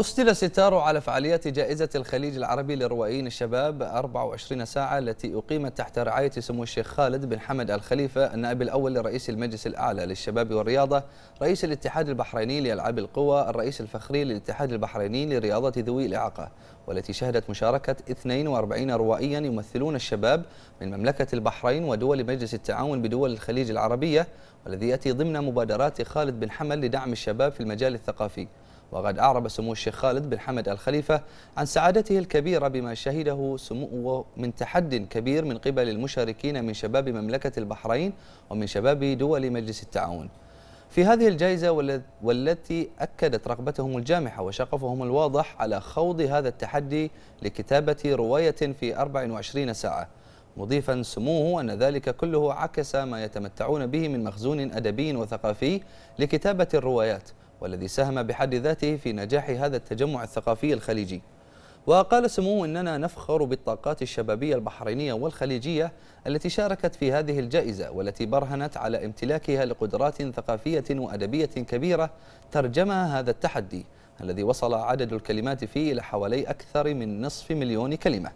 أسطل ستار على فعاليات جائزة الخليج العربي للروائيين الشباب 24 ساعة التي أقيمت تحت رعاية سمو الشيخ خالد بن حمد الخليفة النائب الأول لرئيس المجلس الأعلى للشباب والرياضة رئيس الاتحاد البحريني لألعاب القوى الرئيس الفخري للاتحاد البحريني لرياضة ذوي الإعاقة والتي شهدت مشاركة 42 روائيا يمثلون الشباب من مملكة البحرين ودول مجلس التعاون بدول الخليج العربية والذي يأتي ضمن مبادرات خالد بن حمد لدعم الشباب في المجال الثقافي وقد أعرب سمو الشيخ خالد بن حمد الخليفة عن سعادته الكبيرة بما شهده سموه من تحد كبير من قبل المشاركين من شباب مملكة البحرين ومن شباب دول مجلس التعاون في هذه الجائزة والتي أكدت رغبتهم الجامحة وشغفهم الواضح على خوض هذا التحدي لكتابة رواية في 24 ساعة مضيفا سموه أن ذلك كله عكس ما يتمتعون به من مخزون أدبي وثقافي لكتابة الروايات والذي ساهم بحد ذاته في نجاح هذا التجمع الثقافي الخليجي وقال سموه إننا نفخر بالطاقات الشبابية البحرينية والخليجية التي شاركت في هذه الجائزة والتي برهنت على امتلاكها لقدرات ثقافية وأدبية كبيرة ترجم هذا التحدي الذي وصل عدد الكلمات فيه إلى حوالي أكثر من نصف مليون كلمة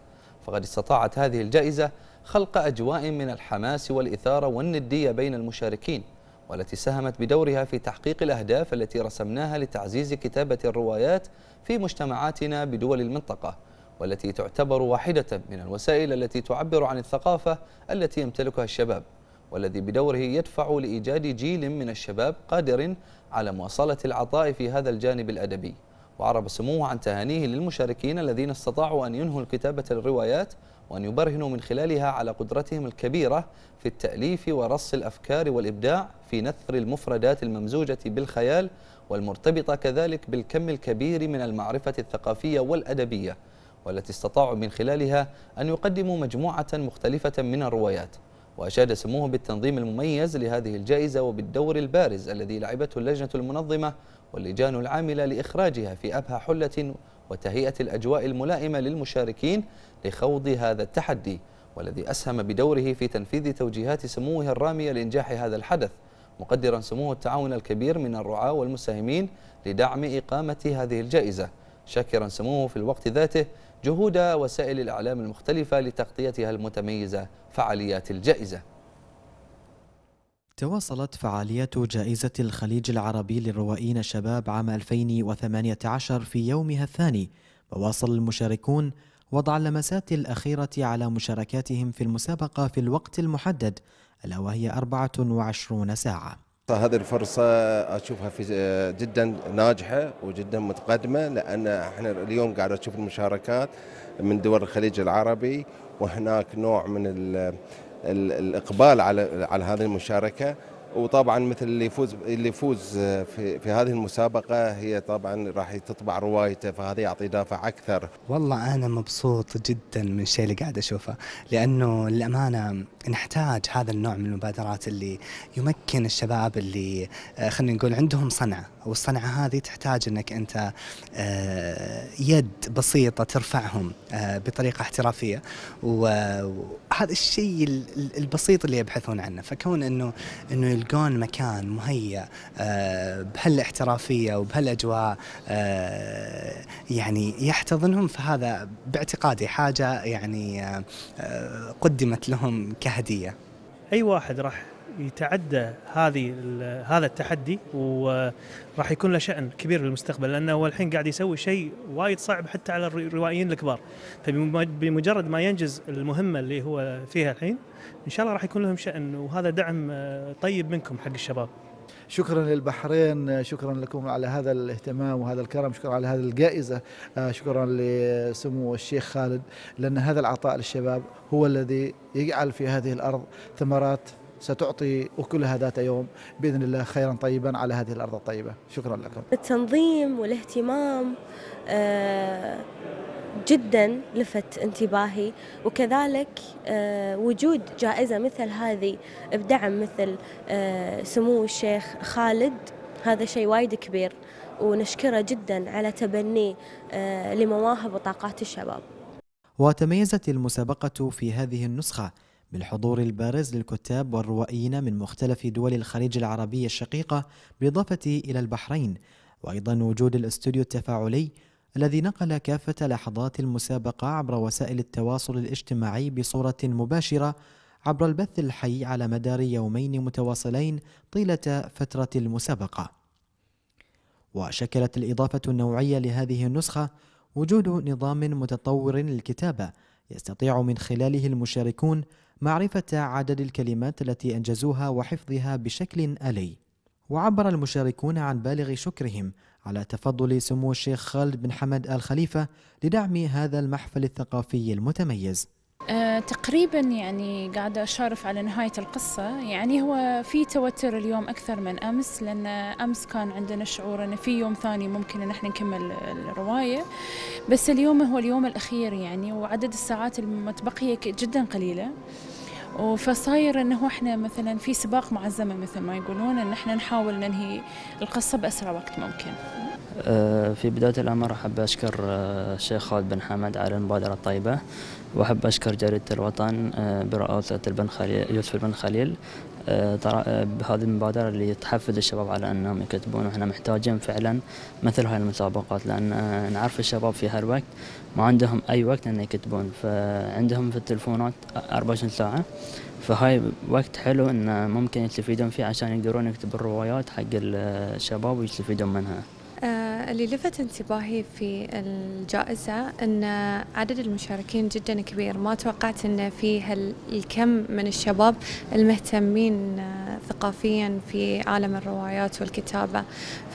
فقد استطاعت هذه الجائزة خلق أجواء من الحماس والإثارة والندية بين المشاركين والتي ساهمت بدورها في تحقيق الأهداف التي رسمناها لتعزيز كتابة الروايات في مجتمعاتنا بدول المنطقة والتي تعتبر واحدة من الوسائل التي تعبر عن الثقافة التي يمتلكها الشباب والذي بدوره يدفع لإيجاد جيل من الشباب قادر على مواصلة العطاء في هذا الجانب الأدبي وعرب سموه عن تهانيه للمشاركين الذين استطاعوا أن ينهوا الكتابة الروايات وأن يبرهنوا من خلالها على قدرتهم الكبيرة في التأليف ورص الأفكار والإبداع في نثر المفردات الممزوجة بالخيال والمرتبطة كذلك بالكم الكبير من المعرفة الثقافية والأدبية والتي استطاعوا من خلالها أن يقدموا مجموعة مختلفة من الروايات وأشاد سموه بالتنظيم المميز لهذه الجائزة وبالدور البارز الذي لعبته اللجنة المنظمة واللجان العاملة لإخراجها في أبهى حلة وتهيئة الأجواء الملائمة للمشاركين لخوض هذا التحدي والذي أسهم بدوره في تنفيذ توجيهات سموه الرامية لإنجاح هذا الحدث مقدرا سموه التعاون الكبير من الرعاة والمساهمين لدعم إقامة هذه الجائزة شاكرا سموه في الوقت ذاته جهود وسائل الإعلام المختلفة لتغطيتها المتميزة فعاليات الجائزة تواصلت فعاليات جائزة الخليج العربي للروائيين الشباب عام 2018 في يومها الثاني وواصل المشاركون وضع اللمسات الأخيرة على مشاركاتهم في المسابقة في الوقت المحدد ألا وهي 24 ساعة هذه الفرصة أشوفها في آه، جدا ناجحة وجدا متقدمة لأن احنا اليوم قاعد أشوف المشاركات من دول الخليج العربي وهناك نوع من الاقبال على على هذه المشاركه وطبعا مثل اللي يفوز اللي يفوز في, في هذه المسابقه هي طبعا راح تطبع روايته فهذا يعطي دافع اكثر. والله انا مبسوط جدا من الشيء اللي قاعد اشوفه لانه للامانه نحتاج هذا النوع من المبادرات اللي يمكن الشباب اللي آه، خلينا نقول عندهم صنعه والصنعة هذه تحتاج أنك أنت آه، يد بسيطة ترفعهم آه، بطريقة احترافية وهذا الشيء البسيط اللي يبحثون عنه فكون أنه أنه يلقون مكان مهيأ آه، بهالاحترافية وبهالأجواء يعني يحتضنهم فهذا باعتقادي حاجة يعني قدمت لهم كهدية أي واحد راح يتعدى هذه هذا التحدي وراح يكون له شأن كبير بالمستقبل لأنه هو الحين قاعد يسوي شيء وايد صعب حتى على الروائيين الكبار فبمجرد ما ينجز المهمة اللي هو فيها الحين إن شاء الله راح يكون لهم شأن وهذا دعم آه، طيب منكم حق الشباب شكرا للبحرين آه، شكرا لكم على هذا الاهتمام وهذا الكرم شكرا على هذه الجائزة آه، شكرا لسمو الشيخ خالد لأن هذا العطاء للشباب هو الذي يجعل في هذه الأرض ثمرات ستعطي أكلها ذات يوم بإذن الله خيرا طيبا على هذه الأرض الطيبة شكرا لكم التنظيم والاهتمام آه، جدا لفت انتباهي وكذلك آه، وجود جائزة مثل هذه بدعم مثل آه، سمو الشيخ خالد هذا شيء وايد كبير ونشكره جدا على تبنيه لمواهب وطاقات الشباب وتميزت المسابقة في هذه النسخة بالحضور البارز للكتاب والروائيين من مختلف دول الخليج العربي الشقيقة بالإضافة إلى البحرين وأيضا وجود الاستوديو التفاعلي الذي نقل كافة لحظات المسابقة عبر وسائل التواصل الاجتماعي بصورة مباشرة عبر البث الحي على مدار يومين متواصلين طيلة فترة المسابقة. وشكلت الإضافة النوعية لهذه النسخة وجود نظام متطور للكتابة يستطيع من خلاله المشاركون معرفة عدد الكلمات التي أنجزوها وحفظها بشكل آلي وعبر المشاركون عن بالغ شكرهم على تفضل سمو الشيخ خالد بن حمد آل خليفة لدعم هذا المحفل الثقافي المتميز تقريبا يعني قاعدة أشارف على نهاية القصة يعني هو في توتر اليوم أكثر من أمس لأن أمس كان عندنا شعور أن في يوم ثاني ممكن أن احنا نكمل الرواية بس اليوم هو اليوم الأخير يعني وعدد الساعات المتبقية جدا قليلة فصاير انه احنا مثلا في سباق مع الزمن مثل ما يقولون ان احنا نحاول ننهي القصه باسرع وقت ممكن. آه، في بدايه الامر احب اشكر آه، الشيخ خالد بن حمد على المبادره الطيبه وأحب أشكر جريدة الوطن آه، برئاسة البن خليل يوسف البن خليل آه، آه، بهذه المبادرة اللي تحفز الشباب على أنهم يكتبون وإحنا محتاجين فعلا مثل هاي المسابقات لأن نعرف الشباب في هالوقت ما عندهم أي وقت أن يكتبون فعندهم في التلفونات 24 ساعة فهاي وقت حلو أن ممكن يستفيدون فيه عشان يقدرون يكتبون الروايات حق الشباب ويستفيدون منها اللي لفت انتباهي في الجائزة أن عدد المشاركين جدا كبير ما توقعت أن في هالكم من الشباب المهتمين ثقافيا في عالم الروايات والكتابة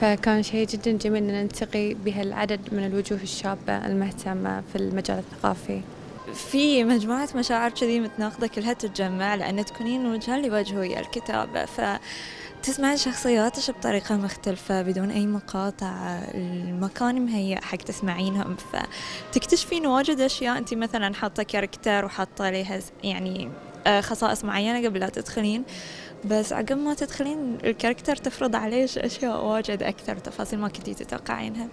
فكان شيء جدا جميل أن نلتقي بهالعدد من الوجوه الشابة المهتمة في المجال الثقافي في مجموعة مشاعر كذي متناقضة كلها تتجمع لأن تكونين وجها لوجه ويا الكتابة ف تسمعين شخصياتش بطريقة مختلفة بدون أي مقاطع المكان مهيأ حق تسمعينهم فتكتشفين واجد أشياء أنت مثلا حاطة كاركتر وحاطة عليها يعني آه، خصائص معينة قبل لا تدخلين بس عقب ما تدخلين الكاركتر تفرض عليك أشياء واجد أكثر تفاصيل ما كنتي تتوقعينها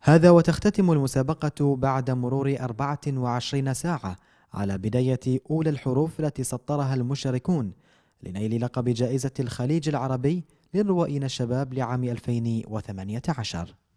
هذا وتختتم المسابقة بعد مرور 24 ساعة على بداية أولى الحروف التي سطرها المشاركون لنيل لقب جائزة الخليج العربي للروائيين الشباب لعام 2018